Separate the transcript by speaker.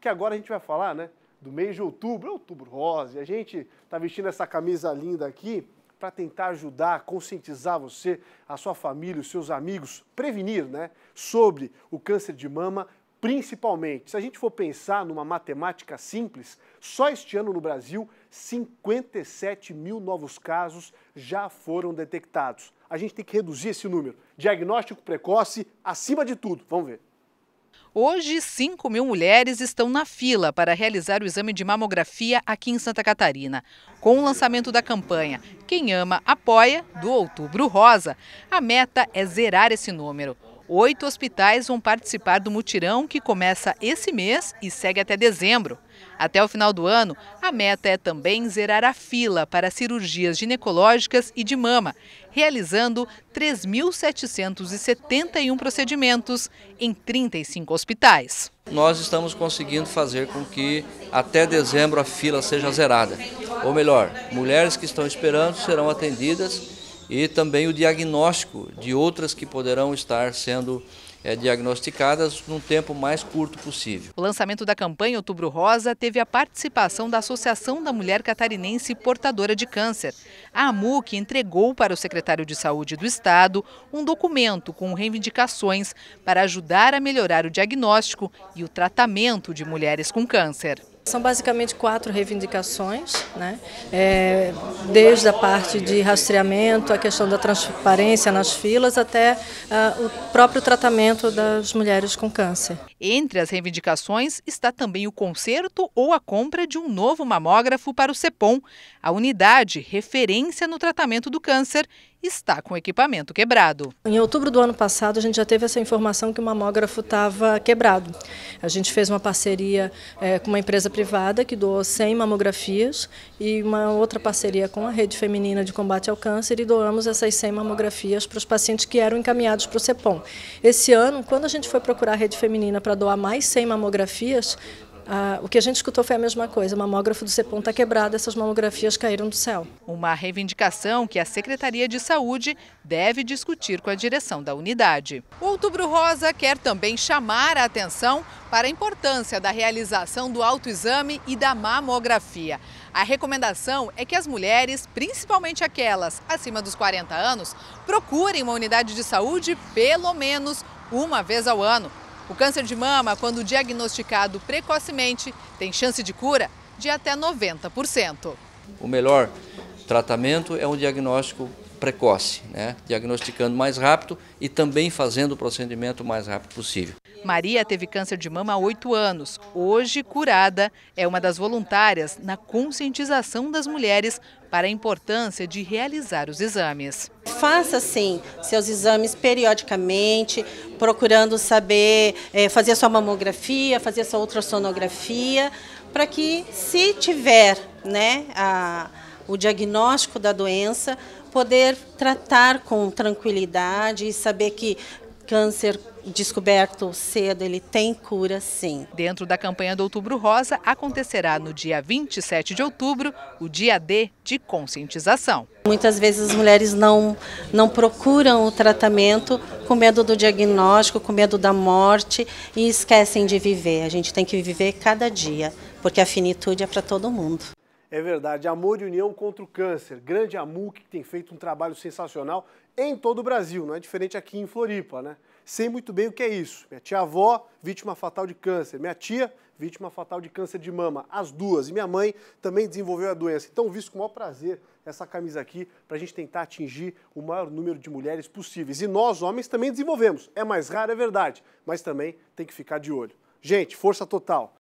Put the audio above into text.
Speaker 1: que agora a gente vai falar, né? Do mês de outubro, outubro rosa, e a gente está vestindo essa camisa linda aqui para tentar ajudar, conscientizar você, a sua família, os seus amigos, prevenir, né? Sobre o câncer de mama, principalmente. Se a gente for pensar numa matemática simples, só este ano no Brasil, 57 mil novos casos já foram detectados. A gente tem que reduzir esse número. Diagnóstico precoce acima de tudo. Vamos ver. Hoje, 5 mil mulheres
Speaker 2: estão na fila para realizar o exame de mamografia aqui em Santa Catarina. Com o lançamento da campanha Quem Ama Apoia, do Outubro Rosa, a meta é zerar esse número. Oito hospitais vão participar do mutirão que começa esse mês e segue até dezembro. Até o final do ano, a meta é também zerar a fila para cirurgias ginecológicas e de mama, realizando 3.771 procedimentos em 35 hospitais.
Speaker 3: Nós estamos conseguindo fazer com que até dezembro a fila seja zerada. Ou melhor, mulheres que estão esperando serão atendidas e também o diagnóstico de outras que poderão estar sendo é, diagnosticadas num tempo mais curto possível.
Speaker 2: O lançamento da campanha Outubro Rosa teve a participação da Associação da Mulher Catarinense Portadora de Câncer. A AMUC entregou para o secretário de Saúde do Estado um documento com reivindicações para ajudar a melhorar o diagnóstico e o tratamento de
Speaker 4: mulheres com câncer. São basicamente quatro reivindicações, né? É, desde a parte de rastreamento, a questão da transparência nas filas, até uh, o próprio tratamento das mulheres com câncer. Entre as reivindicações está
Speaker 2: também o conserto ou a compra de um novo mamógrafo para o CEPOM. A unidade,
Speaker 4: referência no tratamento do câncer, está com o equipamento quebrado. Em outubro do ano passado, a gente já teve essa informação que o mamógrafo estava quebrado. A gente fez uma parceria é, com uma empresa privada que doou 100 mamografias e uma outra parceria com a Rede Feminina de Combate ao Câncer e doamos essas 100 mamografias para os pacientes que eram encaminhados para o CEPOM. Esse ano, quando a gente foi procurar a Rede Feminina para doar mais 100 mamografias, ah, o que a gente escutou foi a mesma coisa. O mamógrafo do Cepon está quebrado, essas mamografias caíram do céu. Uma reivindicação que a Secretaria de Saúde deve discutir com a direção da
Speaker 2: unidade. O Outubro Rosa quer também chamar a atenção para a importância da realização do autoexame e da mamografia. A recomendação é que as mulheres, principalmente aquelas acima dos 40 anos, procurem uma unidade de saúde pelo menos uma vez ao ano o câncer de mama, quando diagnosticado precocemente, tem chance de cura de até 90%.
Speaker 3: O melhor tratamento é um diagnóstico precoce, né? diagnosticando mais rápido e também fazendo o procedimento o mais rápido possível.
Speaker 2: Maria teve câncer de mama há oito anos. Hoje, curada, é uma das voluntárias na conscientização das mulheres para a importância de realizar os exames. Faça, sim, seus exames
Speaker 5: periodicamente, procurando saber, é, fazer sua mamografia, fazer sua ultrassonografia, para que, se tiver né, a, o diagnóstico da doença, poder tratar com tranquilidade e saber que
Speaker 2: câncer descoberto cedo, ele tem cura sim. Dentro da campanha do Outubro Rosa, acontecerá no dia 27 de outubro o dia D de conscientização.
Speaker 5: Muitas vezes as mulheres não, não procuram o tratamento com medo do diagnóstico, com medo da morte e esquecem de viver. A gente tem que viver cada dia, porque a finitude é para todo mundo.
Speaker 1: É verdade, Amor e União contra o Câncer, grande AMUC que tem feito um trabalho sensacional em todo o Brasil, não é diferente aqui em Floripa, né? Sei muito bem o que é isso. Minha tia-avó, vítima fatal de câncer. Minha tia, vítima fatal de câncer de mama. As duas. E minha mãe também desenvolveu a doença. Então, visto com o maior prazer essa camisa aqui para a gente tentar atingir o maior número de mulheres possíveis. E nós, homens, também desenvolvemos. É mais raro, é verdade, mas também tem que ficar de olho. Gente, força total.